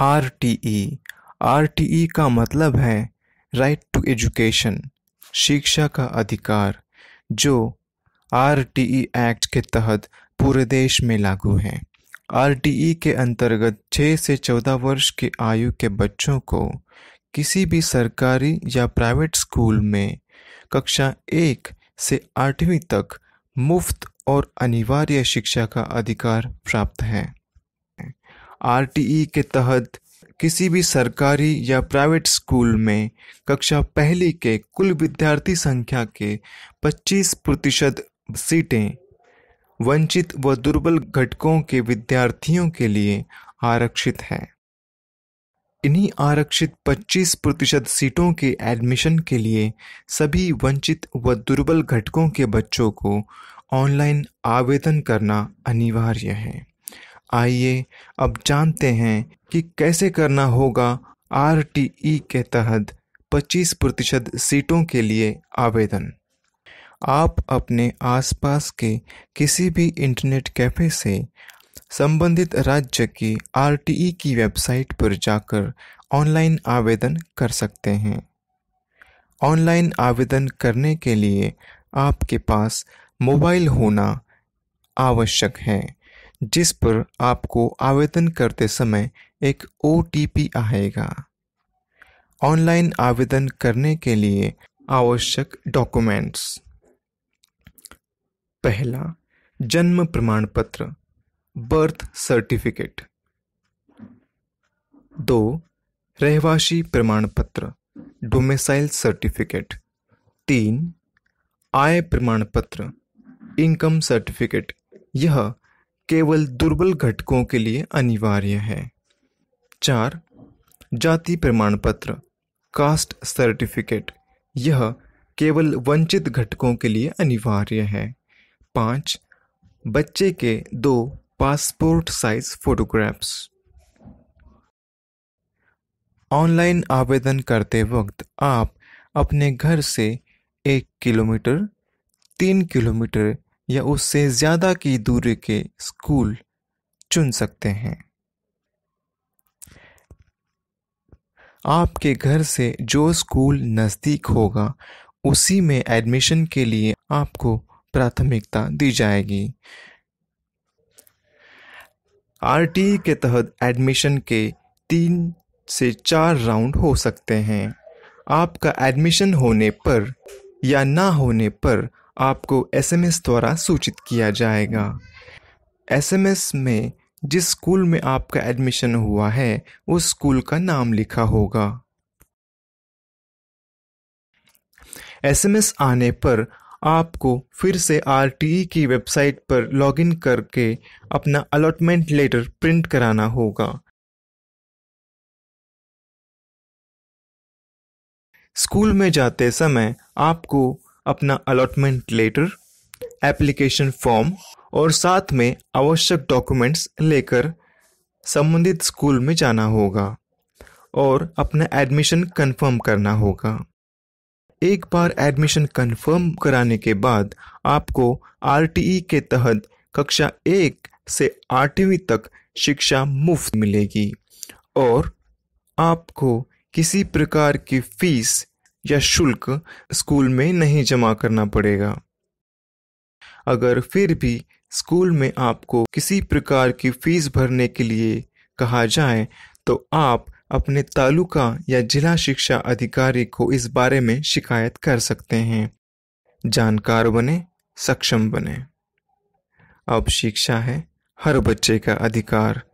are T E R T E का मतलब है राइट टू एजुकेशन शिक्षा का अधिकार जो आर टी ई एक्ट के तहत पूरे देश में लागू है आर टी ई के अंतर्गत 6 से 14 वर्ष की आयु के बच्चों को किसी भी सरकारी या प्राइवेट स्कूल में कक्षा एक से आठवीं तक मुफ्त और अनिवार्य शिक्षा का अधिकार प्राप्त है आर के तहत किसी भी सरकारी या प्राइवेट स्कूल में कक्षा पहली के कुल विद्यार्थी संख्या के 25 प्रतिशत सीटें वंचित व दुर्बल घटकों के विद्यार्थियों के लिए आरक्षित हैं इन्हीं आरक्षित 25 प्रतिशत सीटों के एडमिशन के लिए सभी वंचित व दुर्बल घटकों के बच्चों को ऑनलाइन आवेदन करना अनिवार्य है आइए अब जानते हैं कि कैसे करना होगा आर के तहत 25 प्रतिशत सीटों के लिए आवेदन आप अपने आसपास के किसी भी इंटरनेट कैफ़े से संबंधित राज्य की आर की वेबसाइट पर जाकर ऑनलाइन आवेदन कर सकते हैं ऑनलाइन आवेदन करने के लिए आपके पास मोबाइल होना आवश्यक है जिस पर आपको आवेदन करते समय एक ओ आएगा ऑनलाइन आवेदन करने के लिए आवश्यक डॉक्यूमेंट्स पहला जन्म प्रमाण पत्र बर्थ सर्टिफिकेट दो रहवासी प्रमाण पत्र डोमेसाइल सर्टिफिकेट तीन आय प्रमाण पत्र इनकम सर्टिफिकेट यह केवल दुर्बल घटकों के लिए अनिवार्य है चार जाति प्रमाण पत्र कास्ट सर्टिफिकेट यह केवल वंचित घटकों के लिए अनिवार्य है पाँच बच्चे के दो पासपोर्ट साइज फोटोग्राफ्स ऑनलाइन आवेदन करते वक्त आप अपने घर से एक किलोमीटर तीन किलोमीटर या उससे ज़्यादा की दूरी के स्कूल चुन सकते हैं आपके घर से जो स्कूल नज़दीक होगा उसी में एडमिशन के लिए आपको प्राथमिकता दी जाएगी आर के तहत एडमिशन के तीन से चार राउंड हो सकते हैं आपका एडमिशन होने पर या ना होने पर आपको एसएमएस द्वारा सूचित किया जाएगा एसएमएस में जिस स्कूल में आपका एडमिशन हुआ है उस स्कूल का नाम लिखा होगा एसएमएस आने पर आपको फिर से आर e की वेबसाइट पर लॉगिन करके अपना अलॉटमेंट लेटर प्रिंट कराना होगा स्कूल में जाते समय आपको अपना अलॉटमेंट लेटर एप्लीकेशन फॉर्म और साथ में आवश्यक डॉक्यूमेंट्स लेकर संबंधित स्कूल में जाना होगा और अपना एडमिशन कंफर्म करना होगा एक बार एडमिशन कंफर्म कराने के बाद आपको आर e के तहत कक्षा एक से आठवीं तक शिक्षा मुफ्त मिलेगी और आपको किसी प्रकार की फीस या शुल्क स्कूल में नहीं जमा करना पड़ेगा अगर फिर भी स्कूल में आपको किसी प्रकार की फीस भरने के लिए कहा जाए तो आप अपने तालुका या जिला शिक्षा अधिकारी को इस बारे में शिकायत कर सकते हैं जानकार बने सक्षम बने अब शिक्षा है हर बच्चे का अधिकार